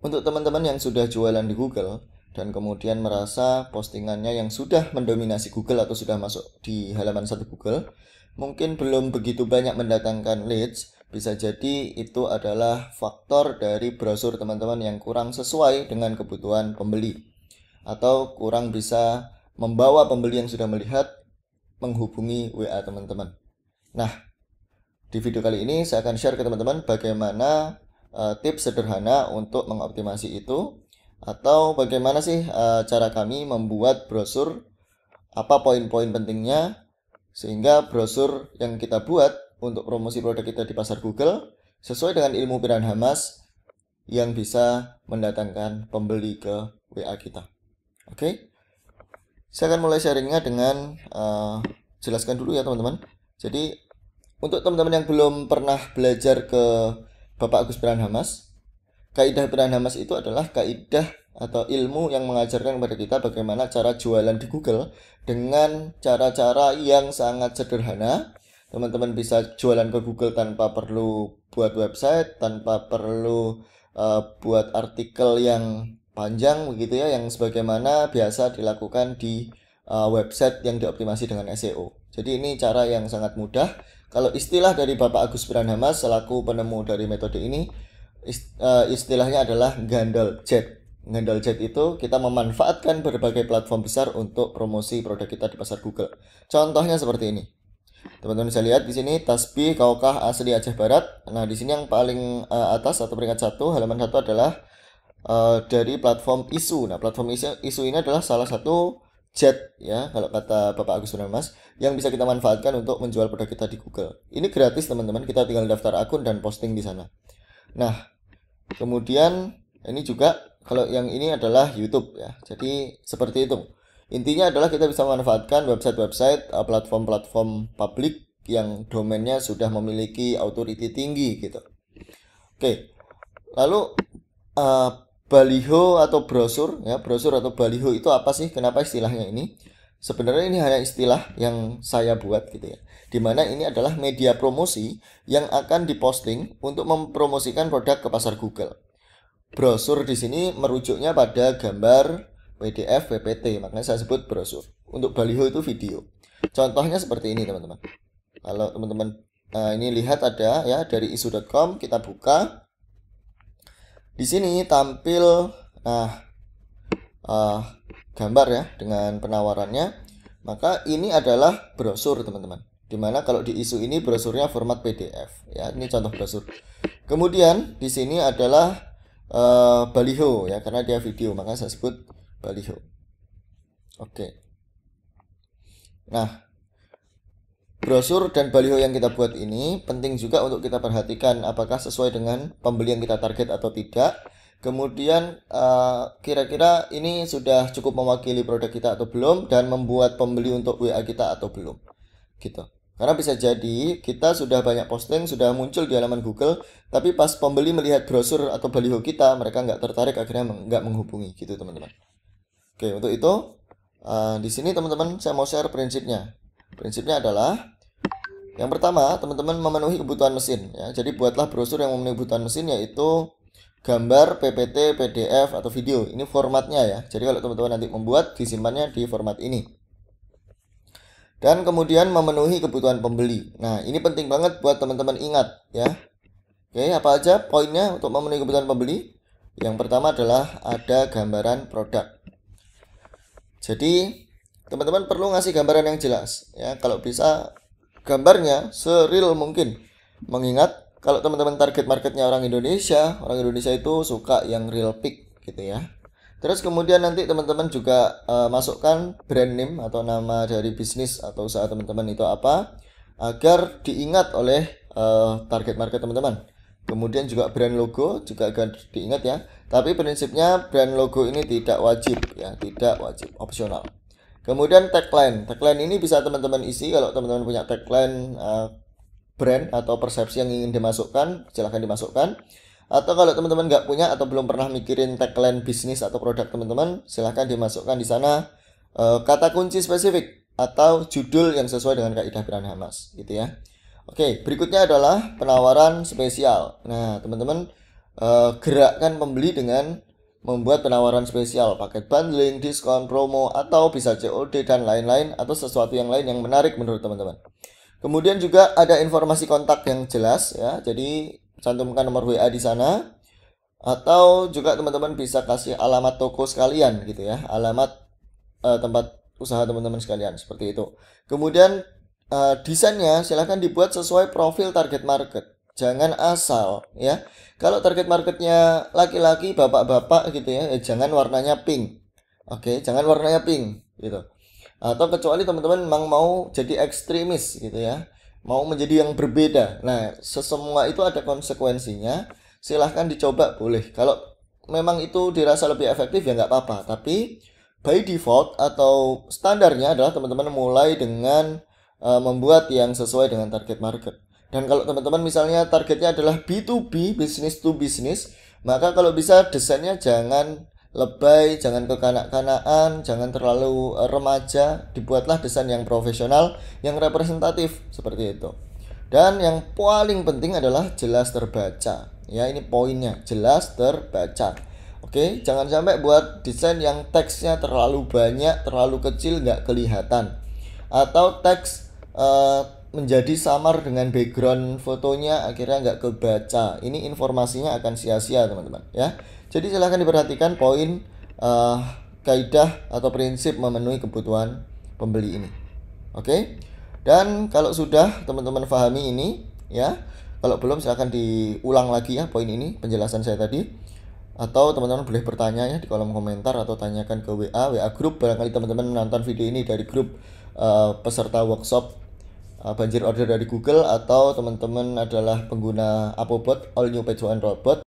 Untuk teman-teman yang sudah jualan di Google dan kemudian merasa postingannya yang sudah mendominasi Google atau sudah masuk di halaman satu Google, mungkin belum begitu banyak mendatangkan leads. Bisa jadi itu adalah faktor dari brosur teman-teman yang kurang sesuai dengan kebutuhan pembeli atau kurang bisa membawa pembeli yang sudah melihat menghubungi WA teman-teman. Nah, di video kali ini saya akan share ke teman-teman bagaimana uh, tips sederhana untuk mengoptimasi itu atau bagaimana sih uh, cara kami membuat brosur apa poin-poin pentingnya sehingga brosur yang kita buat untuk promosi produk kita di pasar Google sesuai dengan ilmu piran Hamas yang bisa mendatangkan pembeli ke WA kita. Oke. Okay? Saya akan mulai sharingnya dengan uh, jelaskan dulu ya teman-teman. Jadi untuk teman-teman yang belum pernah belajar ke Bapak Agus Hamas. Kaidah Hamas itu adalah kaidah atau ilmu yang mengajarkan kepada kita bagaimana cara jualan di Google dengan cara-cara yang sangat sederhana. Teman-teman bisa jualan ke Google tanpa perlu buat website, tanpa perlu uh, buat artikel yang panjang begitu ya, yang sebagaimana biasa dilakukan di uh, website yang dioptimasi dengan SEO. Jadi ini cara yang sangat mudah kalau istilah dari Bapak Agus Pranama selaku penemu dari metode ini, eh, istilahnya adalah Gandel jet. Gandel jet itu kita memanfaatkan berbagai platform besar untuk promosi produk kita di pasar Google. Contohnya seperti ini. Teman-teman bisa lihat di sini tasbih kaukah asli Aceh Barat. Nah, di sini yang paling eh, atas atau peringkat satu halaman satu adalah eh, dari platform isu. Nah, platform isu ini adalah salah satu jet ya kalau kata Bapak Agus Mas yang bisa kita manfaatkan untuk menjual produk kita di Google. Ini gratis teman-teman, kita tinggal daftar akun dan posting di sana. Nah, kemudian ini juga kalau yang ini adalah YouTube ya. Jadi seperti itu. Intinya adalah kita bisa manfaatkan website-website eh, platform-platform publik yang domainnya sudah memiliki authority tinggi gitu. Oke. Lalu uh, baliho atau brosur ya brosur atau baliho itu apa sih kenapa istilahnya ini sebenarnya ini hanya istilah yang saya buat gitu ya dimana ini adalah media promosi yang akan diposting untuk mempromosikan produk ke pasar Google brosur di sini merujuknya pada gambar PDF PPT makanya saya sebut brosur untuk baliho itu video contohnya seperti ini teman-teman kalau teman-teman uh, ini lihat ada ya dari isu.com kita buka di sini tampil nah uh, gambar ya dengan penawarannya. Maka ini adalah brosur teman-teman. Dimana kalau di isu ini brosurnya format PDF ya. Ini contoh brosur. Kemudian di sini adalah uh, baliho ya karena dia video maka saya sebut baliho. Oke. Okay. Nah, Brosur dan baliho yang kita buat ini penting juga untuk kita perhatikan apakah sesuai dengan pembeli yang kita target atau tidak. Kemudian eh, kira-kira uh, ini sudah cukup mewakili produk kita atau belum dan membuat pembeli untuk WA kita atau belum. Gitu. Karena bisa jadi kita sudah banyak posting, sudah muncul di halaman Google, tapi pas pembeli melihat brosur atau baliho kita, mereka nggak tertarik akhirnya nggak menghubungi gitu teman-teman. Oke, untuk itu uh, di sini teman-teman saya mau share prinsipnya. Prinsipnya adalah yang pertama, teman-teman memenuhi kebutuhan mesin ya. Jadi buatlah brosur yang memenuhi kebutuhan mesin yaitu gambar, PPT, PDF atau video. Ini formatnya ya. Jadi kalau teman-teman nanti membuat disimpannya di format ini. Dan kemudian memenuhi kebutuhan pembeli. Nah, ini penting banget buat teman-teman ingat ya. Oke, apa aja poinnya untuk memenuhi kebutuhan pembeli? Yang pertama adalah ada gambaran produk. Jadi teman-teman perlu ngasih gambaran yang jelas ya kalau bisa gambarnya seril mungkin mengingat kalau teman-teman target marketnya orang Indonesia orang Indonesia itu suka yang real pick gitu ya terus kemudian nanti teman-teman juga uh, masukkan brand name atau nama dari bisnis atau usaha teman-teman itu apa agar diingat oleh uh, target market teman-teman kemudian juga brand logo juga akan diingat ya tapi prinsipnya brand logo ini tidak wajib ya tidak wajib opsional Kemudian tagline. Tagline ini bisa teman-teman isi kalau teman-teman punya tagline uh, brand atau persepsi yang ingin dimasukkan, silahkan dimasukkan. Atau kalau teman-teman nggak punya atau belum pernah mikirin tagline bisnis atau produk teman-teman, silahkan dimasukkan di sana uh, kata kunci spesifik atau judul yang sesuai dengan kaidah brand Hamas, gitu ya. Oke, berikutnya adalah penawaran spesial. Nah, teman-teman uh, gerakkan pembeli dengan membuat penawaran spesial, paket bundling, diskon, promo, atau bisa COD dan lain-lain atau sesuatu yang lain yang menarik menurut teman-teman. Kemudian juga ada informasi kontak yang jelas ya. Jadi cantumkan nomor WA di sana atau juga teman-teman bisa kasih alamat toko sekalian gitu ya, alamat uh, tempat usaha teman-teman sekalian seperti itu. Kemudian uh, desainnya silahkan dibuat sesuai profil target market jangan asal ya kalau target marketnya laki-laki bapak-bapak gitu ya, eh, jangan warnanya pink oke jangan warnanya pink gitu atau kecuali teman-teman memang mau jadi ekstremis gitu ya mau menjadi yang berbeda nah sesemua itu ada konsekuensinya silahkan dicoba boleh kalau memang itu dirasa lebih efektif ya nggak apa-apa tapi by default atau standarnya adalah teman-teman mulai dengan uh, membuat yang sesuai dengan target market dan kalau teman-teman misalnya targetnya adalah B2B, bisnis to bisnis, maka kalau bisa desainnya jangan lebay, jangan kekanak kanakan jangan terlalu remaja, dibuatlah desain yang profesional, yang representatif seperti itu. Dan yang paling penting adalah jelas terbaca. Ya, ini poinnya, jelas terbaca. Oke, jangan sampai buat desain yang teksnya terlalu banyak, terlalu kecil, nggak kelihatan. Atau teks uh, menjadi samar dengan background fotonya akhirnya nggak kebaca ini informasinya akan sia-sia teman-teman ya jadi silahkan diperhatikan poin uh, kaidah atau prinsip memenuhi kebutuhan pembeli ini oke okay? dan kalau sudah teman-teman pahami ini ya kalau belum silahkan diulang lagi ya poin ini penjelasan saya tadi atau teman-teman boleh bertanya ya di kolom komentar atau tanyakan ke WA WA grup barangkali teman-teman menonton video ini dari grup uh, peserta workshop uh, banjir order dari Google atau teman-teman adalah pengguna Apobot, All New Page One Robot